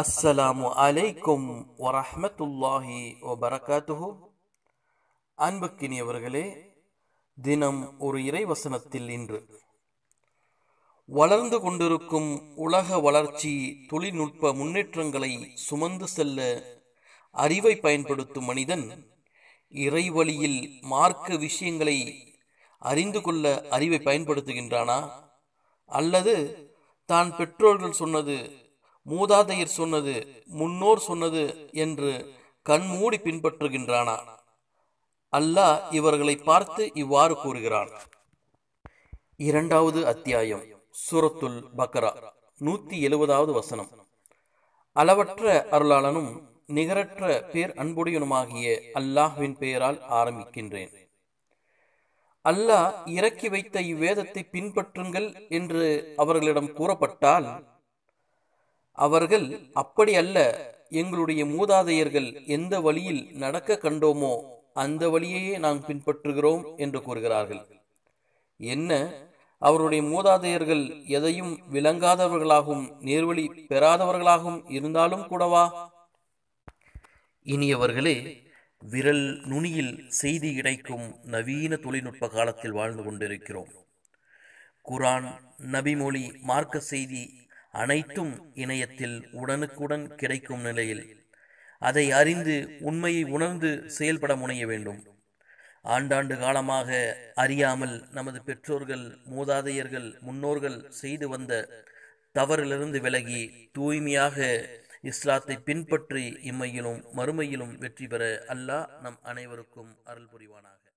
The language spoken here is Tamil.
அஸ்ஸலாமு அலைக்கும் வரஹமத்துல்லாஹி வபரகாத்துஹு அன்புக்கினியவர்களே தினம் ஒரு இறைவசனத்தில் இன்று வளர்ந்து கொண்டிருக்கும் உலக வளர்ச்சி தொழில்நுட்ப முன்னேற்றங்களை சுமந்து செல்ல அறிவை பயன்படுத்தும் மனிதன் இறைவழியில் மார்க்க விஷயங்களை அறிந்து கொள்ள அறிவை பயன்படுத்துகின்றானா அல்லது தான் பெற்றோர்கள் சொன்னது மூதாதையர் சொன்னது முன்னோர் சொன்னது என்று கண்மூடி பின்பற்றுகின்றானா அல்லாஹ் இவர்களை பார்த்து இவ்வாறு கூறுகிறான் இரண்டாவது அத்தியாயம் சுரத்துல் பக்ரா நூத்தி எழுபதாவது வசனம் அளவற்ற அருளாளனும் நிகரற்ற பேர் அன்புடையனுமாகிய அல்லாஹுவின் பெயரால் ஆரம்பிக்கின்றேன் அல்லாஹ் இறக்கி வைத்த இவ்வேதத்தை பின்பற்றுங்கள் என்று அவர்களிடம் கூறப்பட்டால் அவர்கள் அப்படி அல்ல எங்களுடைய மூதாதையர்கள் எந்த வழியில் நடக்க கண்டோமோ அந்த வழியையே நாம் பின்பற்றுகிறோம் என்று கூறுகிறார்கள் என்ன அவருடைய மூதாதையர்கள் எதையும் விளங்காதவர்களாகவும் நேர்வழி பெறாதவர்களாகவும் இருந்தாலும் கூடவா இனியவர்களே விரல் நுனியில் செய்தி கிடைக்கும் நவீன தொழில்நுட்ப காலத்தில் வாழ்ந்து கொண்டிருக்கிறோம் குரான் நபிமொழி மார்க்க செய்தி அனைத்தும் இணையத்தில் உடனுக்குடன் கிடைக்கும் நிலையில் அதை அறிந்து உண்மையை உணர்ந்து செயல்பட முனைய வேண்டும் ஆண்டாண்டு காலமாக அறியாமல் நமது பெற்றோர்கள் மூதாதையர்கள் முன்னோர்கள் செய்து வந்த தவறிலிருந்து விலகி தூய்மையாக இஸ்லாத்தை பின்பற்றி இம்மையிலும் மறுமையிலும் வெற்றி பெற அல்லாஹ் நம் அனைவருக்கும் அருள் புரிவானாக